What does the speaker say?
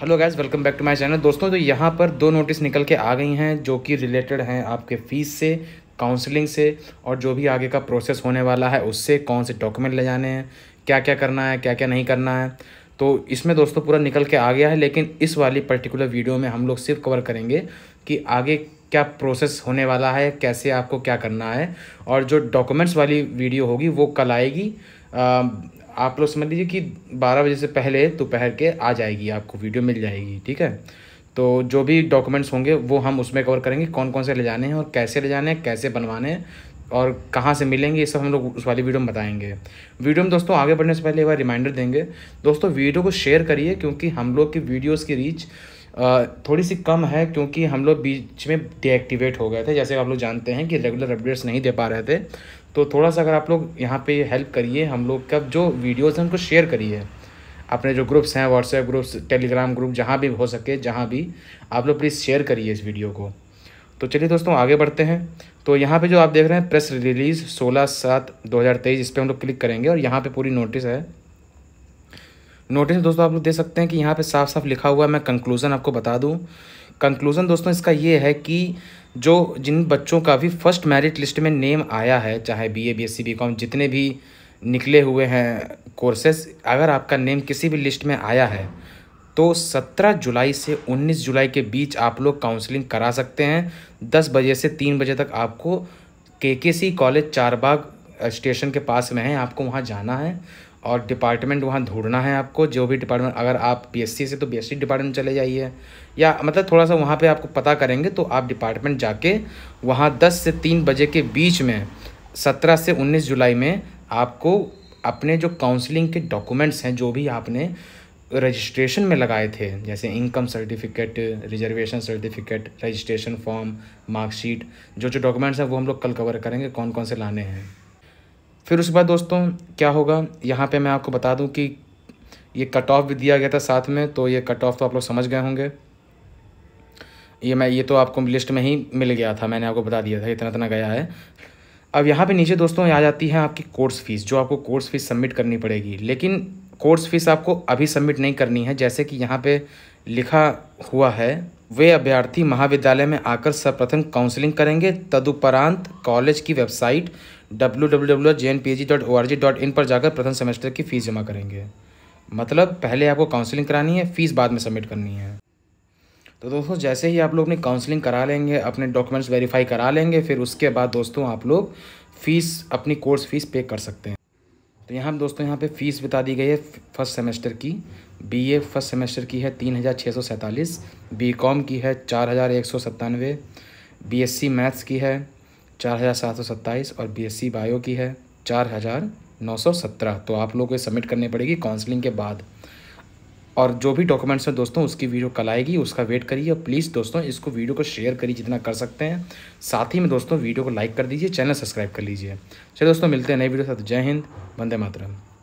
hello guys welcome back to my channel दोस्तों तो यहाँ पर दो नोटिस निकल के आ गई हैं जो कि रिलेटेड हैं आपके फ़ीस से काउंसलिंग से और जो भी आगे का प्रोसेस होने वाला है उससे कौन से डॉक्यूमेंट ले जाने हैं क्या क्या करना है क्या क्या नहीं करना है तो इसमें दोस्तों पूरा निकल के आ गया है लेकिन इस वाली पर्टिकुलर वीडियो में हम लोग सिर्फ कवर करेंगे कि आगे क्या प्रोसेस होने वाला है कैसे आपको क्या करना है और जो डॉक्यूमेंट्स वाली वीडियो होगी वो कल आएगी आप लोग समझ लीजिए कि बारह बजे से पहले दोपहर के आ जाएगी आपको वीडियो मिल जाएगी ठीक है तो जो भी डॉक्यूमेंट्स होंगे वो हम उसमें कवर करेंगे कौन कौन से ले जाने हैं और कैसे ले जाने हैं कैसे बनवाने हैं और कहाँ से मिलेंगे ये सब हम लोग उस वाली वीडियो में बताएंगे वीडियो में दोस्तों आगे बढ़ने से पहले एक बार रिमाइंडर देंगे दोस्तों वीडियो को शेयर करिए क्योंकि हम लोग की वीडियोज़ की रीच थोड़ी सी कम है क्योंकि हम लोग बीच में डीएक्टिवेट हो गए थे जैसे आप लोग जानते हैं कि रेगुलर अपडेट्स नहीं दे पा रहे थे तो थोड़ा सा अगर आप लोग यहाँ पे हेल्प करिए हम लोग का जो वीडियोज़ हैं उनको शेयर करिए अपने जो ग्रुप्स हैं व्हाट्सएप ग्रुप्स टेलीग्राम ग्रुप जहाँ भी हो सके जहाँ भी आप लोग प्लीज़ शेयर करिए इस वीडियो को तो चलिए दोस्तों आगे बढ़ते हैं तो यहाँ पे जो आप देख रहे हैं प्रेस रिलीज़ 16 सात 2023 इस पर हम लोग क्लिक करेंगे और यहाँ पे पूरी नोटिस है नोटिस दोस्तों आप लोग दे सकते हैं कि यहाँ पे साफ साफ लिखा हुआ है मैं कंक्लूज़न आपको बता दूँ कंक्लूज़न दोस्तों इसका ये है कि जो जिन बच्चों का भी फर्स्ट मेरिट लिस्ट में नेम आया है चाहे B A B S C B जितने भी निकले हुए हैं कोर्सेस अगर आपका नेम किसी भी लिस्ट में आया है तो 17 जुलाई से 19 जुलाई के बीच आप लोग काउंसलिंग करा सकते हैं 10 बजे से 3 बजे तक आपको के के सी कॉलेज चारबाग स्टेशन के पास में है आपको वहाँ जाना है और डिपार्टमेंट वहाँ ढूंढना है आपको जो भी डिपार्टमेंट अगर आप बीएससी से तो बीएससी डिपार्टमेंट चले जाइए या मतलब थोड़ा सा वहाँ पे आपको पता करेंगे तो आप डिपार्टमेंट जाके वहाँ 10 से 3 बजे के बीच में 17 से 19 जुलाई में आपको अपने जो काउंसलिंग के डॉक्यूमेंट्स हैं जो भी आपने रजिस्ट्रेशन में लगाए थे जैसे income certificate reservation certificate registration form marksheet जो जो डॉक्यूमेंट्स हैं वो हम लोग कल कवर करेंगे कौन कौन से लाने हैं फिर उसके बाद दोस्तों क्या होगा यहाँ पे मैं आपको बता दूँ कि ये कट ऑफ भी दिया गया था साथ में तो ये कट ऑफ तो आप लोग समझ गए होंगे ये मैं ये तो आपको लिस्ट में ही मिल गया था मैंने आपको बता दिया था इतना इतना गया है अब यहाँ पे नीचे दोस्तों आ जाती है आपकी कोर्स फीस जो आपको कोर्स फीस सबमिट करनी पड़ेगी लेकिन कोर्स फीस आपको अभी सबमिट नहीं करनी है जैसे कि यहाँ पे लिखा हुआ है वे अभ्यर्थी महाविद्यालय में आकर सर्वप्रथम काउंसलिंग करेंगे तदुपरांत कॉलेज की वेबसाइट डब्ल्यू पर जाकर प्रथम सेमेस्टर की फ़ीस जमा करेंगे मतलब पहले आपको काउंसलिंग करानी है फ़ीस बाद में सबमिट करनी है तो दोस्तों जैसे ही आप लोग अपनी काउंसलिंग करा लेंगे अपने डॉक्यूमेंट्स वेरीफाई करा लेंगे फिर उसके बाद दोस्तों आप लोग फ़ीस अपनी कोर्स फ़ीस पे कर सकते हैं तो यहाँ दोस्तों यहाँ पे फ़ीस बता दी गई है फर्स्ट सेमेस्टर की बीए फर्स्ट सेमेस्टर की है तीन हज़ार छः सौ सैंतालीस बी कॉम की है चार हज़ार एक सौ सत्तानवे बी एस सी मैथ्स की है चार हज़ार सात सौ सत्ताईस और बी एस सी बायो की है चार हज़ार नौ सौ सत्रह तो आप लोग को सबमिट करनी पड़ेगी काउंसलिंग के बाद और जो भी डॉक्यूमेंट्स हैं दोस्तों उसकी वीडियो कल आएगी उसका वेट करिए और प्लीज़ दोस्तों इसको वीडियो को शेयर करिए जितना कर सकते हैं साथ ही में दोस्तों वीडियो को लाइक कर दीजिए चैनल सब्सक्राइब कर लीजिए चलिए दोस्तों मिलते हैं नए वीडियो साथ जय हिंद वंदे मातरम